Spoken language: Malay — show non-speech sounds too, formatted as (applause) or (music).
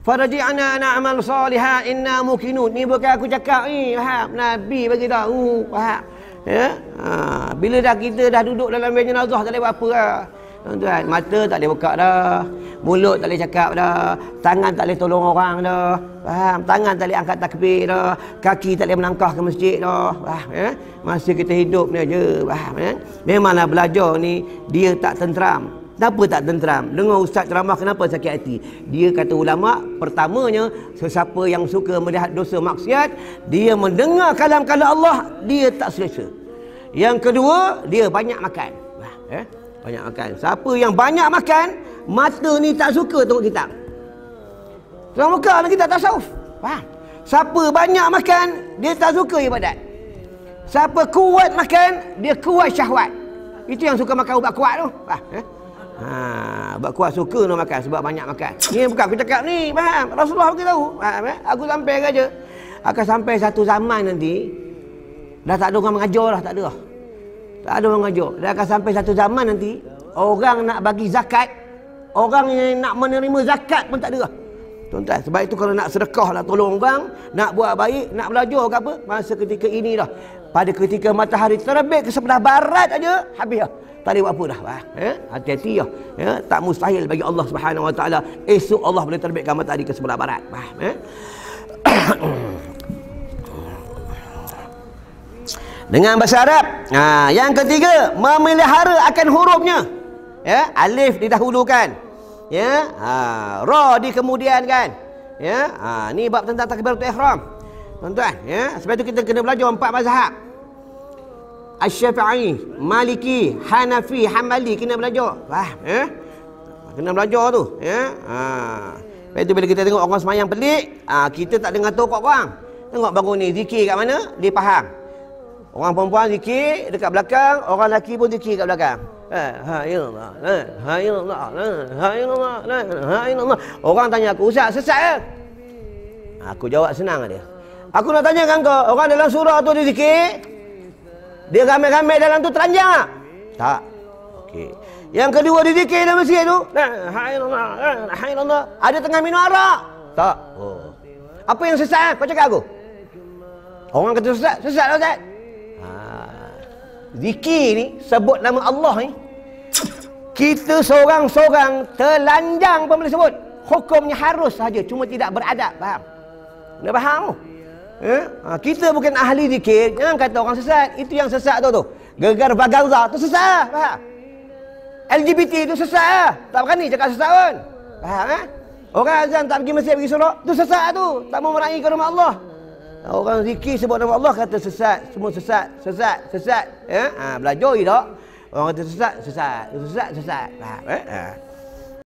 Faraji'na na'mal saliha inna mukinun. Ni bukan aku cakap ni. Eh, faham? Nabi bagi tahu. Faham? Ya? Ha, bila dah kita dah duduk dalam bayi jenazah tak ada apa apa lah. Tuan-tuan, mata tak boleh buka dah. Mulut tak boleh cakap dah. Tangan tak boleh tolong orang dah. Faham? Tangan tak boleh angkat takbir dah. Kaki tak boleh melangkah ke masjid dah. Faham? Ya? Masa kita hidup ni aja. Faham? Ya? Memanglah belajar ni, dia tak tenteram kenapa tak tenteram? Dengar ustaz ceramah kenapa sakit hati? Dia kata ulama, pertamanya sesiapa yang suka melihat dosa maksiat, dia mendengar kalam-kalam Allah, dia tak selesa. Yang kedua, dia banyak makan. eh? Banyak makan. Siapa yang banyak makan, mata ni tak suka tengok kita. Tengok muka kita tak sauf. Faham? Siapa banyak makan, dia tak suka ibadat. Siapa kuat makan, dia kuat syahwat. Itu yang suka makan ubat kuat tu. Faham? Eh? Ha, buat kuat suka nak makan sebab banyak makan. Ni bukan aku cakap ni, faham? Rasulullah bagi tahu. Faham eh? Aku sampai saja. Akan sampai satu zaman nanti dah tak ada orang mengajar dah, tak ada. Lah. Tak ada orang mengajar. Dah akan sampai satu zaman nanti orang nak bagi zakat, orang yang nak menerima zakat pun tak ada. Lah. Tuan-tuan, sebab itu kalau nak sedekah lah tolong orang, nak buat baik, nak belajar ke apa, masa ketika inilah. Pada ketika matahari terbit ke sebelah barat aja habis lah tak ada buat apa dah. Eh? Hati-hati ya. ya. Tak mustahil bagi Allah Subhanahu Wa Taala esok Allah boleh terbitkan matahari ke sebelah barat. Eh? (coughs) Dengan bahasa Arab. Ha, yang ketiga, memelihara akan hurufnya. Ya, alif didahulukan. Ya, ha, ra di kemudian kan. Ya, ha, ni bab tentang takbiratul ihram. Tuan-tuan, ya. Sebab itu kita kena belajar empat mazhab. Asy-Syafi'i, Maliki, Hanafi, Hambali kena belajar. wah, Eh? Kena belajar tu, ya. Eh? Ha. Lepas tu bila kita tengok orang semayang pelik, ha, kita tak dengar tu, kau orang. Tengok baru ni zikir kat mana? Di Pahang. Orang perempuan zikir dekat belakang, orang lelaki pun zikir kat belakang. Eh, hayallah. Eh, hayallah. Eh, hayallah. Orang tanya aku, "Ustaz, sesat ke?" Aku jawab senang dia. Aku nak tanya kan kau, orang dalam surah tu dia zikir, dia ramai-ramai dalam tu teranjang tak? Tak. Okey. Yang kedua di zikir dalam masjid tu. Ada tengah minum arak. Tak. Oh. Apa yang sesat eh? Kau cakap aku. Orang kata sesat. Sesat lah Ustaz. Ha. Zikir ni sebut nama Allah ni. Kita seorang-seorang telanjang pun boleh sebut. Hukumnya harus saja. Cuma tidak beradab. Faham? Anda faham? Faham? Eh? Ha, kita bukan ahli zikir, jangan kata orang sesat. Itu yang sesat tu tu. Gegar baganza tu sesat lah. faham? LGBT tu sesat lah. Tak berani cakap sesat pun. Faham eh? Orang azan tak pergi masjid, pergi surat, tu sesat tu. Tak mau meraih ke rumah Allah. Ha, orang zikir sebut nama Allah kata sesat. Semua sesat, sesat, sesat. Eh? Ha, belajar je tak? Orang kata sesat, sesat. Sesat, sesat. Faham eh? Ha.